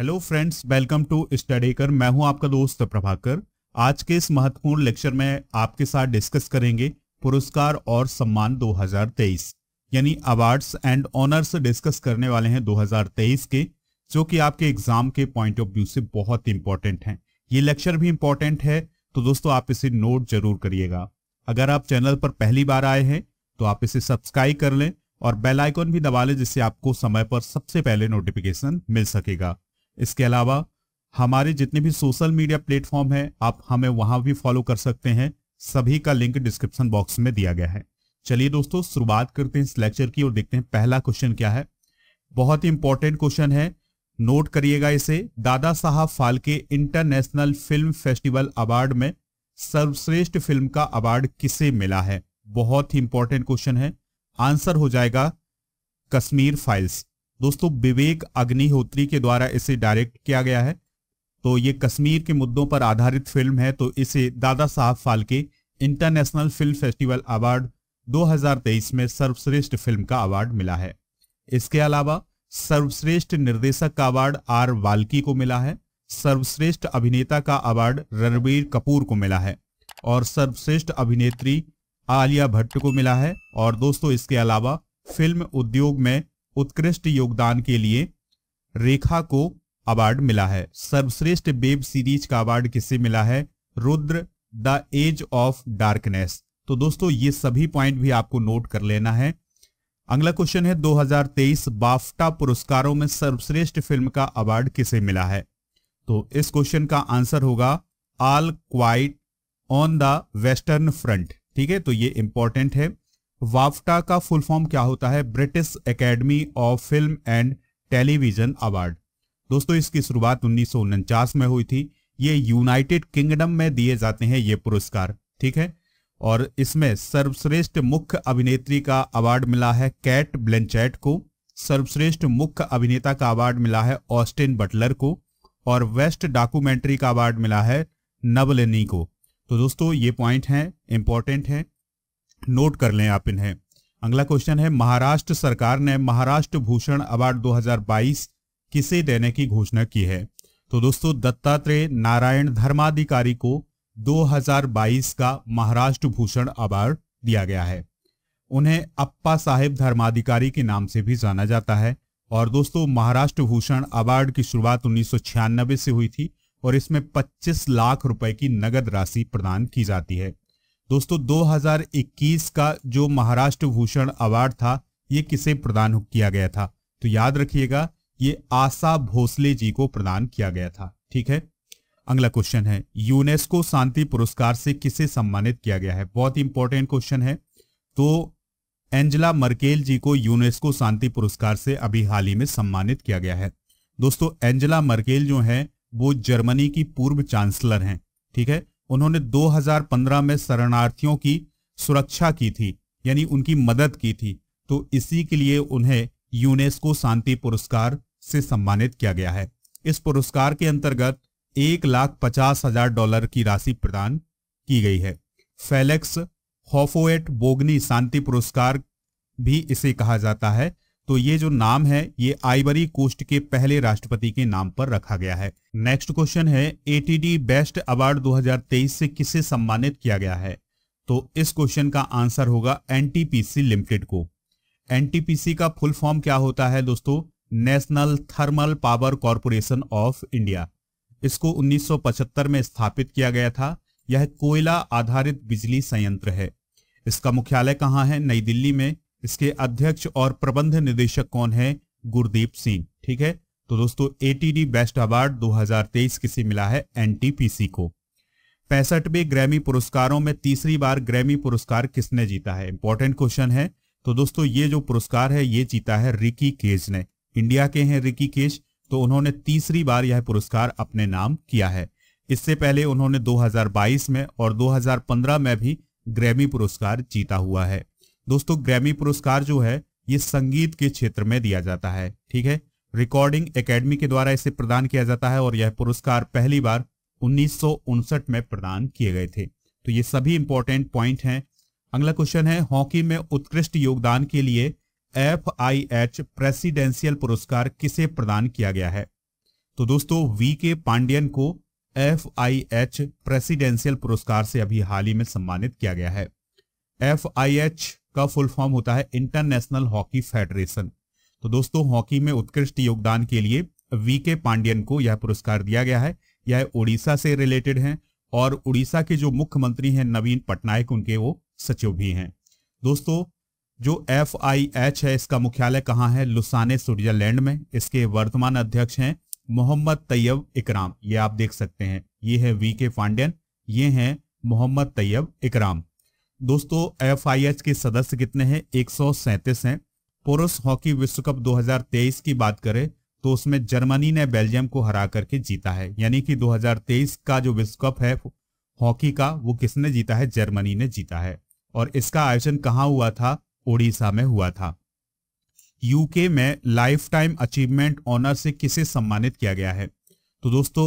hello friends welcome to स्टडीकर मैं हूं आपका दोस्त प्रभाकर आज के इस महत्वपूर्ण लेक्चर में आपके साथ डिस्कस करेंगे पुरस्कार और सम्मान 2023 यानी अवार्ड्स एंड ऑनर्स डिस्कस करने वाले हैं 2023 के जो कि आपके एग्जाम के पॉइंट ऑफ व्यू से बहुत इंपॉर्टेंट हैं ये लेक्चर भी इंपॉर्टेंट है तो दोस्तों आप इसे नोट जरूर करिएगा अगर आप चैनल पर पहली बार आए हैं तो आप इसे सब्सक्राइब कर लें और बेल आइकॉन भी दबा लें जिससे आपको समय पर सबसे पहले नोटिफिकेशन मिल सकेगा इसके अलावा हमारे जितने भी सोशल मीडिया प्लेटफॉर्म है आप हमें वहां भी फॉलो कर सकते हैं सभी का लिंक डिस्क्रिप्शन बॉक्स में दिया गया है चलिए दोस्तों शुरुआत करते हैं इस लेक्चर की और देखते हैं पहला क्वेश्चन क्या है बहुत ही इंपॉर्टेंट क्वेश्चन है नोट करिएगा इसे Dada Saheb Phalke international film festival award में सर्वश्रेष्ठ फिल्म का अवार्ड किसे मिला है बहुत ही इंपॉर्टेंट क्वेश्चन है आंसर हो जाएगा कश्मीर फाइल्स दोस्तों विवेक अग्निहोत्री के द्वारा इसे डायरेक्ट किया गया है तो ये कश्मीर के मुद्दों पर आधारित फिल्म है तो इसे Dada Saheb Phalke international film festival award 2023 में सर्वश्रेष्ठ फिल्म का अवार्ड मिला है इसके अलावा सर्वश्रेष्ठ निर्देशक का अवार्ड आर वाल्की को मिला है सर्वश्रेष्ठ अभिनेता का अवार्ड रणबीर कपूर को मिला है और सर्वश्रेष्ठ अभिनेत्री आलिया भट्ट को मिला है और दोस्तों इसके अलावा फिल्म उद्योग में उत्कृष्ट योगदान के लिए रेखा को अवार्ड मिला है सर्वश्रेष्ठ वेब सीरीज का अवार्ड किसे मिला है Rudra the edge of darkness तो दोस्तों ये सभी पॉइंट भी आपको नोट कर लेना है अगला क्वेश्चन है 2023 बाफ्टा पुरस्कारों में सर्वश्रेष्ठ फिल्म का अवार्ड किसे मिला है तो इस क्वेश्चन का आंसर होगा all quiet on the western front ठीक है तो ये इंपॉर्टेंट है वाफ्टा का फुल फॉर्म क्या होता है British academy of film and television award दोस्तों इसकी शुरुआत उन्नीस में हुई थी ये यूनाइटेड किंगडम में दिए जाते हैं ये पुरस्कार ठीक है और इसमें सर्वश्रेष्ठ मुख्य अभिनेत्री का अवार्ड मिला है कैट ब्लेंचेट को सर्वश्रेष्ठ मुख्य अभिनेता का अवार्ड मिला है ऑस्टिन बटलर को और वेस्ट डॉक्यूमेंट्री का अवार्ड मिला है नवलिनी को तो दोस्तों ये पॉइंट हैं इंपॉर्टेंट हैं नोट कर लें आप इन्हें अगला क्वेश्चन है महाराष्ट्र सरकार ने महाराष्ट्र भूषण अवार्ड 2022 किसे देने की घोषणा की है तो दोस्तों दत्तात्रेय नारायण धर्माधिकारी को 2022 का महाराष्ट्र भूषण अवार्ड दिया गया है उन्हें अप्पा साहेब धर्माधिकारी के नाम से भी जाना जाता है और दोस्तों महाराष्ट्र भूषण अवार्ड की शुरुआत उन्नीस से हुई थी और इसमें 25 लाख रुपए की नगद राशि प्रदान की जाती है दोस्तों 2021 का जो महाराष्ट्र भूषण अवार्ड था ये किसे प्रदान किया गया था तो याद रखिएगा ये आशा भोसले जी को प्रदान किया गया था ठीक है अगला क्वेश्चन है यूनेस्को शांति पुरस्कार से किसे सम्मानित किया गया है बहुत इंपॉर्टेंट क्वेश्चन है तो एंजला मर्केल जी को यूनेस्को शांति पुरस्कार से अभी हाल ही में सम्मानित किया गया है दोस्तों एंजला मर्केल जो है वो जर्मनी की पूर्व चांसलर हैं ठीक है उन्होंने 2015 में शरणार्थियों की सुरक्षा की थी यानी उनकी मदद की थी तो इसी के लिए उन्हें यूनेस्को शांति पुरस्कार से सम्मानित किया गया है इस पुरस्कार के अंतर्गत एक लाख पचास हजार डॉलर की राशि प्रदान की गई है फेलेक्स होफोएट बोगनी शांति पुरस्कार भी इसे कहा जाता है तो ये जो नाम है ये आइवरी कोस्ट के पहले राष्ट्रपति के नाम पर रखा गया है नेक्स्ट क्वेश्चन है एटीडी बेस्ट अवार्ड 2023 से किसे सम्मानित किया गया है तो इस क्वेश्चन का आंसर होगा एनटीपीसी लिमिटेड को एनटीपीसी का फुल फॉर्म क्या होता है दोस्तों national thermal power corporation of India इसको उन्नीस में स्थापित किया गया था यह कोयला आधारित बिजली संयंत्र है इसका मुख्यालय कहाँ है नई दिल्ली में इसके अध्यक्ष और प्रबंध निदेशक कौन है गुरदीप सिंह ठीक है तो दोस्तों एटीडी बेस्ट अवार्ड 2023 किसे मिला है एनटीपीसी को पैंसठवें ग्रैमी पुरस्कारों में तीसरी बार ग्रैमी पुरस्कार किसने जीता है इंपॉर्टेंट क्वेश्चन है तो दोस्तों ये जो पुरस्कार है ये जीता है रिकी केज ने इंडिया के हैं रिकी केज तो उन्होंने तीसरी बार यह पुरस्कार अपने नाम किया है इससे पहले उन्होंने 2022 में और 2015 में भी ग्रैमी पुरस्कार जीता हुआ है दोस्तों ग्रैमी पुरस्कार जो है ये संगीत के क्षेत्र में दिया जाता है ठीक है रिकॉर्डिंग एकेडमी के द्वारा इसे प्रदान किया जाता है और यह पुरस्कार पहली बार उन्नीस में प्रदान किए गए थे तो ये सभी इंपॉर्टेंट पॉइंट हैं अगला क्वेश्चन है हॉकी में उत्कृष्ट योगदान के लिए एफ आई एच प्रेसिडेंशियल पुरस्कार किसे प्रदान किया गया है तो दोस्तों वी के पांडियन को एफ आई एच प्रेसिडेंशियल पुरस्कार से अभी हाल ही में सम्मानित किया गया है एफ आई एच का फुल फॉर्म होता है इंटरनेशनल हॉकी फेडरेशन तो दोस्तों हॉकी में उत्कृष्ट योगदान के लिए वी के पांडियन को यह पुरस्कार दिया गया है यह उड़ीसा से रिलेटेड है और उड़ीसा के जो मुख्यमंत्री हैं नवीन पटनायक उनके वो सचिव भी हैं दोस्तों जो एफ आई एच है इसका मुख्यालय कहाँ है लुसाने स्विट्जरलैंड में इसके वर्तमान अध्यक्ष हैं मोहम्मद तैयब इकराम ये आप देख सकते हैं ये है वी के पांडियन ये हैं मोहम्मद तैयब इकराम दोस्तों एफ के सदस्य कितने हैं एक हैं पुरुष हॉकी विश्व कप 2023 की बात करें तो उसमें जर्मनी ने बेल्जियम को हरा करके जीता है यानी कि 2023 का जो विश्व कप है हॉकी का वो किसने जीता है जर्मनी ने जीता है और इसका आयोजन कहाँ हुआ था ओडिशा में हुआ था यूके में लाइफ टाइम अचीवमेंट ऑनर से किसे सम्मानित किया गया है तो दोस्तों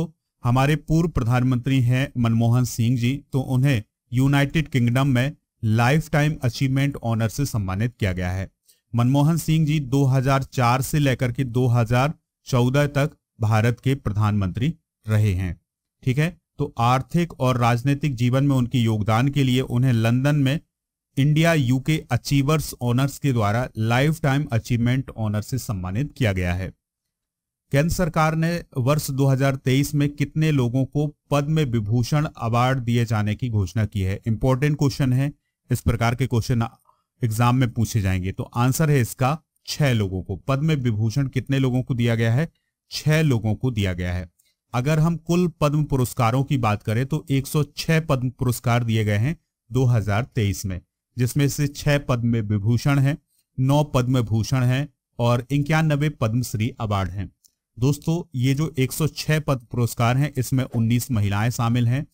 हमारे पूर्व प्रधानमंत्री हैं मनमोहन सिंह जी तो उन्हें यूनाइटेड किंगडम में लाइफ टाइम अचीवमेंट ऑनर से सम्मानित किया गया है मनमोहन सिंह जी 2004 से लेकर के 2014 तक भारत के प्रधानमंत्री रहे हैं ठीक है तो आर्थिक और राजनीतिक जीवन में उनके योगदान के लिए उन्हें लंदन में इंडिया यूके अचीवर्स ऑनर्स के द्वारा लाइफ टाइम अचीवमेंट ऑनर से सम्मानित किया गया है केंद्र सरकार ने वर्ष 2023 में कितने लोगों को पद्म विभूषण अवार्ड दिए जाने की घोषणा की है इंपॉर्टेंट क्वेश्चन है इस प्रकार के क्वेश्चन एग्जाम में पूछे जाएंगे तो आंसर है इसका छह लोगों को पद्म विभूषण कितने लोगों को दिया गया है छह लोगों को दिया गया है अगर हम कुल पद्म पुरस्कारों की बात करें तो 106 पद्म पुरस्कार दिए गए हैं 2023 में जिसमें से छह पद्म विभूषण हैं नौ पद्म भूषण हैं और इक्यानबे पद्मश्री अवार्ड हैं दोस्तों ये जो 106 पद्म पुरस्कार हैं इसमें 19 महिलाएं शामिल हैं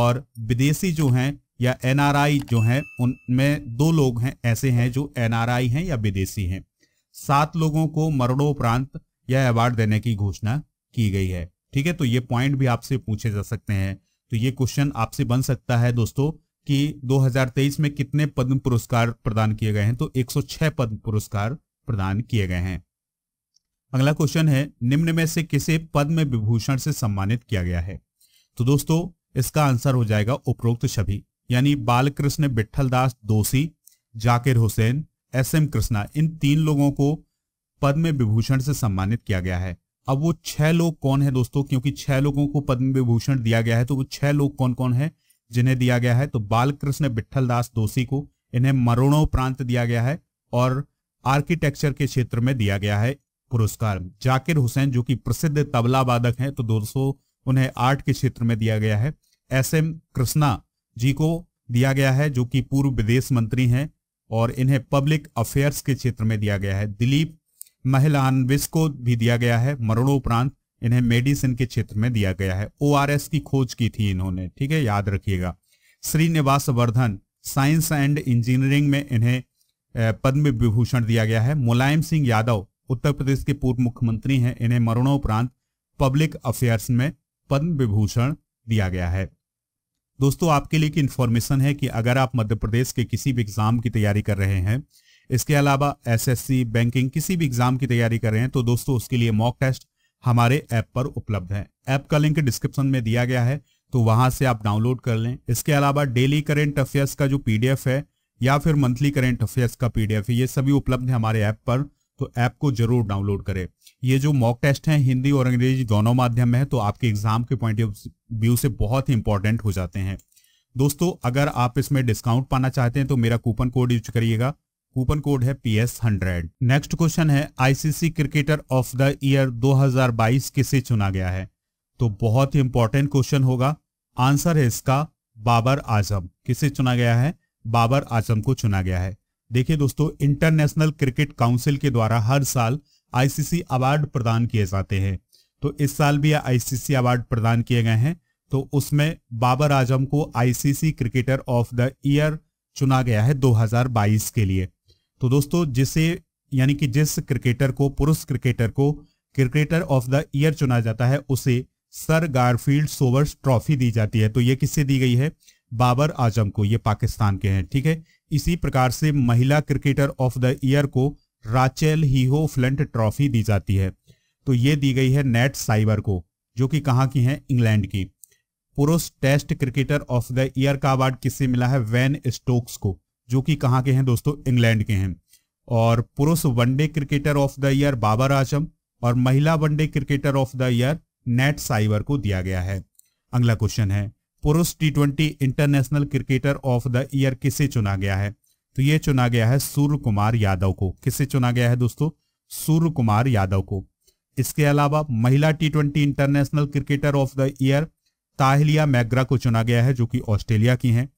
और विदेशी जो हैं या एनआरआई जो हैं उनमें दो लोग हैं ऐसे हैं जो एनआरआई हैं या विदेशी हैं सात लोगों को मरणोपरांत यह अवार्ड देने की घोषणा की गई है ठीक है तो ये पॉइंट भी आपसे पूछे जा सकते हैं तो ये क्वेश्चन आपसे बन सकता है दोस्तों कि 2023 में कितने पद्म पुरस्कार प्रदान किए गए हैं तो 106 पद्म पुरस्कार प्रदान किए गए हैं अगला क्वेश्चन है निम्न में से किसे पद्म विभूषण से सम्मानित किया गया है तो दोस्तों इसका आंसर हो जाएगा उपरोक्त छवि यानी बालकृष्ण बिट्ठल दास दोषी जाकिर हुसैन एस एम कृष्णा इन तीन लोगों को पद्म विभूषण से सम्मानित किया गया है अब वो छह लोग कौन है दोस्तों क्योंकि छह लोगों को पद्म विभूषण दिया गया है तो वो छह लोग कौन कौन है जिन्हें दिया गया है तो बालकृष्ण बिट्ठल दास दोषी को इन्हें मरणोपरांत दिया गया है और आर्किटेक्चर के क्षेत्र में दिया गया है पुरस्कार जाकिर हुसैन जो कि प्रसिद्ध तबला वादक हैं तो दोस्तों उन्हें आर्ट के क्षेत्र में दिया गया है एस एम कृष्णा जी को दिया गया है जो कि पूर्व विदेश मंत्री हैं और इन्हें पब्लिक अफेयर्स के क्षेत्र में दिया गया है दिलीप महिलानविस को भी दिया गया है मरणोपरांत इन्हें मेडिसिन के क्षेत्र में दिया गया है ओ की खोज की थी इन्होंने ठीक है याद रखिएगा Srinivas Vardhan science and engineering में इन्हें पद्म विभूषण दिया गया है मुलायम सिंह यादव उत्तर प्रदेश के पूर्व मुख्यमंत्री हैं इन्हें मरणोपरांत पब्लिक अफेयर्स में पद्म विभूषण दिया गया है दोस्तों आपके लिए एक इन्फॉर्मेशन है कि अगर आप मध्य प्रदेश के किसी भी एग्जाम की तैयारी कर रहे हैं इसके अलावा एसएससी बैंकिंग किसी भी एग्जाम की तैयारी कर रहे हैं तो दोस्तों उसके लिए मॉक टेस्ट हमारे ऐप पर उपलब्ध है ऐप का लिंक डिस्क्रिप्शन में दिया गया है तो वहां से आप डाउनलोड कर लें इसके अलावा डेली करेंट अफेयर्स का जो पीडीएफ है या फिर मंथली करेंट अफेयर्स का पीडीएफ है ये सभी उपलब्ध है हमारे ऐप पर तो ऐप को जरूर डाउनलोड करें ये जो मॉक टेस्ट हैं हिंदी और अंग्रेजी दोनों माध्यम में है तो आपके एग्जाम के पॉइंट ऑफ व्यू से बहुत ही इंपॉर्टेंट हो जाते हैं दोस्तों अगर आप इसमें डिस्काउंट पाना चाहते हैं तो मेरा कूपन कोड यूज करिएगा कूपन कोड है P S hundred next question है ICC cricketer of the year 2022 किसे चुना गया है तो बहुत ही इंपॉर्टेंट क्वेश्चन होगा आंसर है इसका बाबर आजम किसे चुना गया है बाबर आजम को चुना गया है देखिए दोस्तों इंटरनेशनल क्रिकेट काउंसिल के द्वारा हर साल आईसीसी अवार्ड प्रदान किए जाते हैं तो इस साल भी आईसीसी अवार्ड प्रदान किए गए हैं तो उसमें बाबर आजम को ICC cricketer of the year चुना गया है 2022 के लिए तो दोस्तों जिसे यानी कि जिस क्रिकेटर को पुरुष क्रिकेटर को क्रिकेटर ऑफ द ईयर चुना जाता है उसे सर गारफील्ड सोवर्स ट्रॉफी दी जाती है तो ये किससे दी गई है बाबर आजम को ये पाकिस्तान के हैं ठीक है इसी प्रकार से महिला क्रिकेटर ऑफ द ईयर को राचेल हीहो फ्लेंट ट्रॉफी दी जाती है तो ये दी गई है नेट साइबर को जो कि कहाँ की है इंग्लैंड की पुरुष test cricketer of the year का अवार्ड किससे मिला है वैन स्टोक्स को जो कि कहाँ के हैं दोस्तों इंग्लैंड के हैं और पुरुष one day cricketer of the year Babar Azam और महिला one day cricketer of the year Nat Sciver को दिया गया है अगला क्वेश्चन है पुरुष T twenty international cricketer of the year किसे चुना गया है तो ये चुना गया है सूर्य कुमार यादव को किसे चुना गया है दोस्तों सूर्य कुमार यादव को इसके अलावा महिला T twenty international cricketer of the year Tahlia McGrath को चुना गया है जो कि ऑस्ट्रेलिया की हैं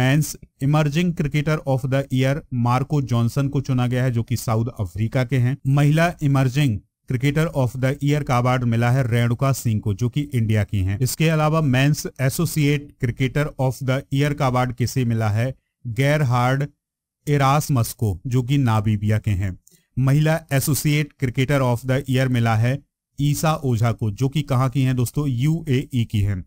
men's emerging cricketer of the year Marco Jansen को चुना गया है जो कि साउथ अफ्रीका के हैं महिला emerging cricketer of the year का अवार्ड मिला है रेणुका सिंह को जो कि इंडिया की हैं इसके अलावा men's associate cricketer of the year का अवार्ड किसे मिला है गैर हार्ड एरास को जो कि नाबीबिया के हैं महिला associate cricketer of the year मिला है ईसा ओझा को जो कि कहाँ की हैं दोस्तों यूएई की हैं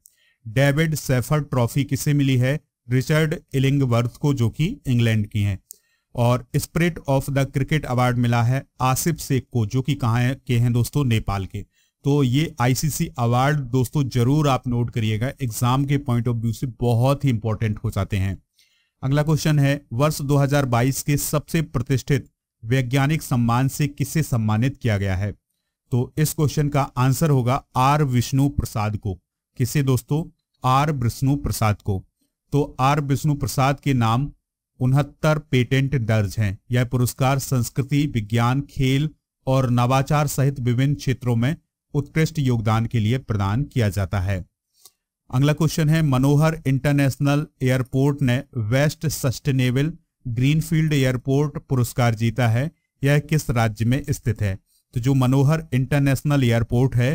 डेविड सेफर ट्रॉफी किसे मिली है रिचर्ड इलिंगवर्थ को जो कि इंग्लैंड की हैं और spirit of the cricket award मिला है आसिफ शेख को जो कि कहाँ के हैं दोस्तों नेपाल के तो ये आईसीसी अवार्ड दोस्तों जरूर आप नोट करिएगा एग्जाम के पॉइंट ऑफ व्यू से बहुत ही इंपॉर्टेंट हो जाते हैं अगला क्वेश्चन है वर्ष 2022 के सबसे प्रतिष्ठित वैज्ञानिक सम्मान से किसे सम्मानित किया गया है तो इस क्वेश्चन का आंसर होगा आर विष्णु प्रसाद को किसे दोस्तों आर विष्णु प्रसाद को तो आर विष्णु प्रसाद के नाम उनहत्तर पेटेंट दर्ज हैं यह पुरस्कार संस्कृति विज्ञान खेल और नवाचार सहित विभिन्न क्षेत्रों में उत्कृष्ट योगदान के लिए प्रदान किया जाता है अगला क्वेश्चन है मनोहर इंटरनेशनल एयरपोर्ट ने वेस्ट सस्टेनेबल ग्रीनफील्ड एयरपोर्ट पुरस्कार जीता है यह किस राज्य में स्थित है तो जो मनोहर इंटरनेशनल एयरपोर्ट है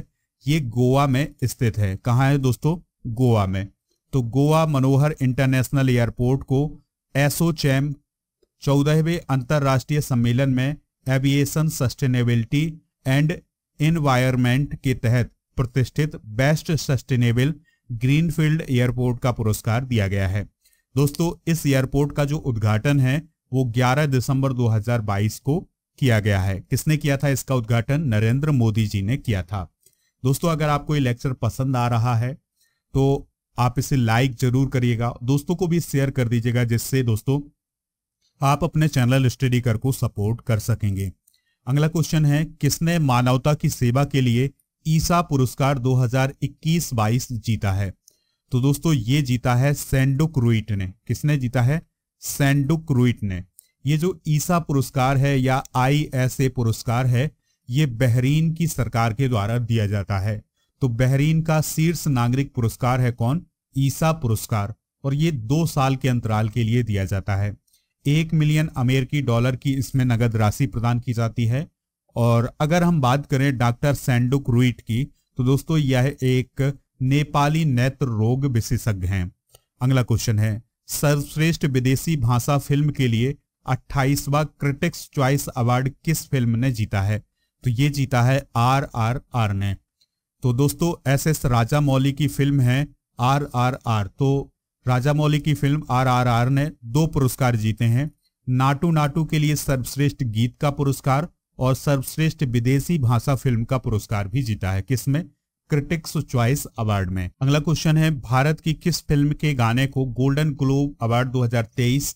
ये गोवा में स्थित है कहाँ है दोस्तों गोवा में तो गोवा मनोहर इंटरनेशनल एयरपोर्ट को एसोचैम चौदहवें अंतर्राष्ट्रीय सम्मेलन में एविएशन सस्टेनेबिलिटी एंड एनवायरमेंट के तहत प्रतिष्ठित बेस्ट सस्टेनेबल ग्रीनफील्ड एयरपोर्ट का पुरस्कार दिया गया है दोस्तों इस एयरपोर्ट का जो उद्घाटन है वो 11 दिसंबर 2022 को किया गया है किसने किया था इसका उद्घाटन नरेंद्र मोदी जी ने किया था दोस्तों अगर आपको ये लेक्चर पसंद आ रहा है तो आप इसे लाइक जरूर करिएगा दोस्तों को भी शेयर कर दीजिएगा जिससे दोस्तों आप अपने चैनल स्टडी कर को सपोर्ट कर सकेंगे अगला क्वेश्चन है किसने मानवता की सेवा के लिए ईसा पुरस्कार 2021-22 जीता है तो दोस्तों ये जीता है सेंडुक रुइट ने किसने जीता है सेंडुक रुइट ने ये जो ईसा पुरस्कार है या आई एस ए पुरस्कार है ये बहरीन की सरकार के द्वारा दिया जाता है तो बहरीन का शीर्ष नागरिक पुरस्कार है कौन ईसा पुरस्कार और ये दो साल के अंतराल के लिए दिया जाता है एक मिलियन अमेरिकी डॉलर की इसमें नगद राशि प्रदान की जाती है और अगर हम बात करें डॉक्टर सैंडुक रुइट की तो दोस्तों यह एक नेपाली नेत्र रोग विशेषज्ञ हैं अगला क्वेश्चन है सर्वश्रेष्ठ विदेशी भाषा फिल्म के लिए 28वां क्रिटिक्स चॉइस अवार्ड किस फिल्म ने जीता है तो ये जीता है आर आर आर ने तो दोस्तों एस एस राजा मौली की फिल्म है आर आर आर तो राजा मौली की फिल्म आर आर आर ने दो पुरस्कार जीते हैं नाटू नाटू के लिए सर्वश्रेष्ठ गीत का पुरस्कार और सर्वश्रेष्ठ विदेशी भाषा फिल्म का पुरस्कार भी जीता है किसमें क्रिटिक्स चॉइस अवार्ड में अगला क्वेश्चन है भारत की किस फिल्म के गाने को गोल्डन ग्लोब अवार्ड 2023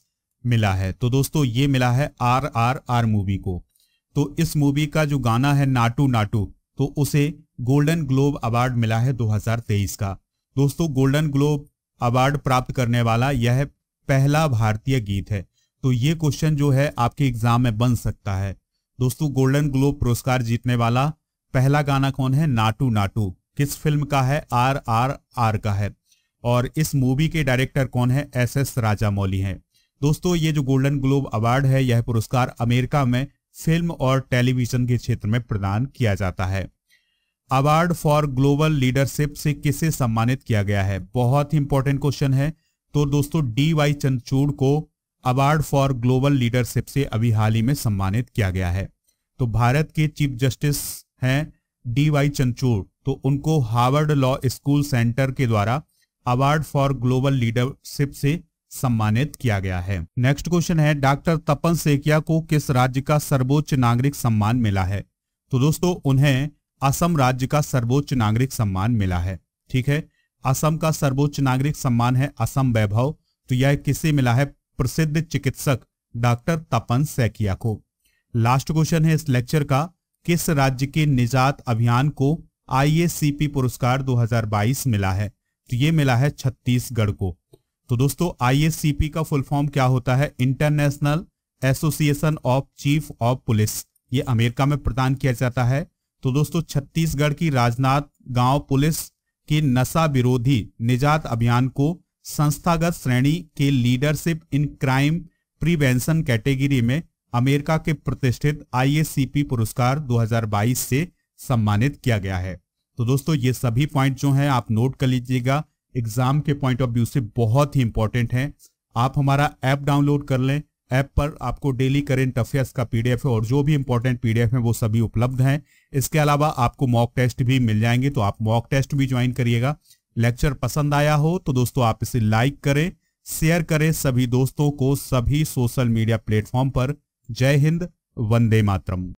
मिला है तो दोस्तों ये मिला है आर आर आर मूवी को तो इस मूवी का जो गाना है नाटू नाटू तो उसे गोल्डन ग्लोब अवार्ड मिला है 2023 का दोस्तों गोल्डन ग्लोब अवार्ड प्राप्त करने वाला यह पहला भारतीय गीत है तो ये क्वेश्चन जो है आपके एग्जाम में बन सकता है दोस्तों गोल्डन ग्लोब पुरस्कार जीतने वाला पहला गाना कौन है नाटू नाटू किस फिल्म का है आर आर आर का है और इस मूवी के डायरेक्टर कौन है एस एस मौली है दोस्तों ये जो गोल्डन ग्लोब अवार्ड है यह पुरस्कार अमेरिका में फिल्म और टेलीविजन के क्षेत्र में प्रदान किया जाता है अवार्ड फॉर ग्लोबल लीडरशिप से किसे सम्मानित किया गया है बहुत ही इंपॉर्टेंट क्वेश्चन है तो दोस्तों डी वाई चंद्रचूड़ को अवार्ड फॉर ग्लोबल लीडरशिप से अभी हाल ही में सम्मानित किया गया है तो भारत के चीफ जस्टिस हैं डी वाई चंचूर तो उनको हार्वर्ड लॉ स्कूल सेंटर के द्वारा अवार्ड फॉर ग्लोबल लीडरशिप से सम्मानित किया गया है नेक्स्ट क्वेश्चन है डॉक्टर तपन सेकिया को किस राज्य का सर्वोच्च नागरिक सम्मान मिला है तो दोस्तों उन्हें असम राज्य का सर्वोच्च नागरिक सम्मान मिला है ठीक है असम का सर्वोच्च नागरिक सम्मान है असम वैभव तो यह किसे मिला है प्रसिद्ध चिकित्सक डॉक्टर तपन सैकिया को लास्ट क्वेश्चन है इस लेक्चर का किस राज्य के निजात अभियान को आईएसीपी पुरस्कार 2022 मिला है तो ये मिला है छत्तीसगढ़ को तो दोस्तों आईएससीपी का फुल फॉर्म क्या होता है international association of chief of police ये अमेरिका में प्रदान किया जाता है तो दोस्तों छत्तीसगढ़ की राजनाथ गांव पुलिस के नशा विरोधी निजात अभियान को संस्थागत श्रेणी के leadership in crime prevention category में अमेरिका के प्रतिष्ठित आईएसीपी पुरस्कार 2022 से सम्मानित किया गया है तो दोस्तों ये सभी पॉइंट जो हैं आप नोट कर लीजिएगा एग्जाम के पॉइंट ऑफ व्यू से बहुत ही इंपॉर्टेंट हैं आप हमारा ऐप डाउनलोड कर लें ऐप पर आपको डेली करेंट अफेयर्स का पीडीएफ है और जो भी इंपॉर्टेंट पीडीएफ है वो सभी उपलब्ध हैं इसके अलावा आपको मॉक टेस्ट भी मिल जाएंगे तो आप मॉक टेस्ट भी ज्वाइन करिएगा लेक्चर पसंद आया हो तो दोस्तों आप इसे लाइक करें शेयर करें सभी दोस्तों को सभी सोशल मीडिया प्लेटफॉर्म पर जय हिंद वंदे मातरम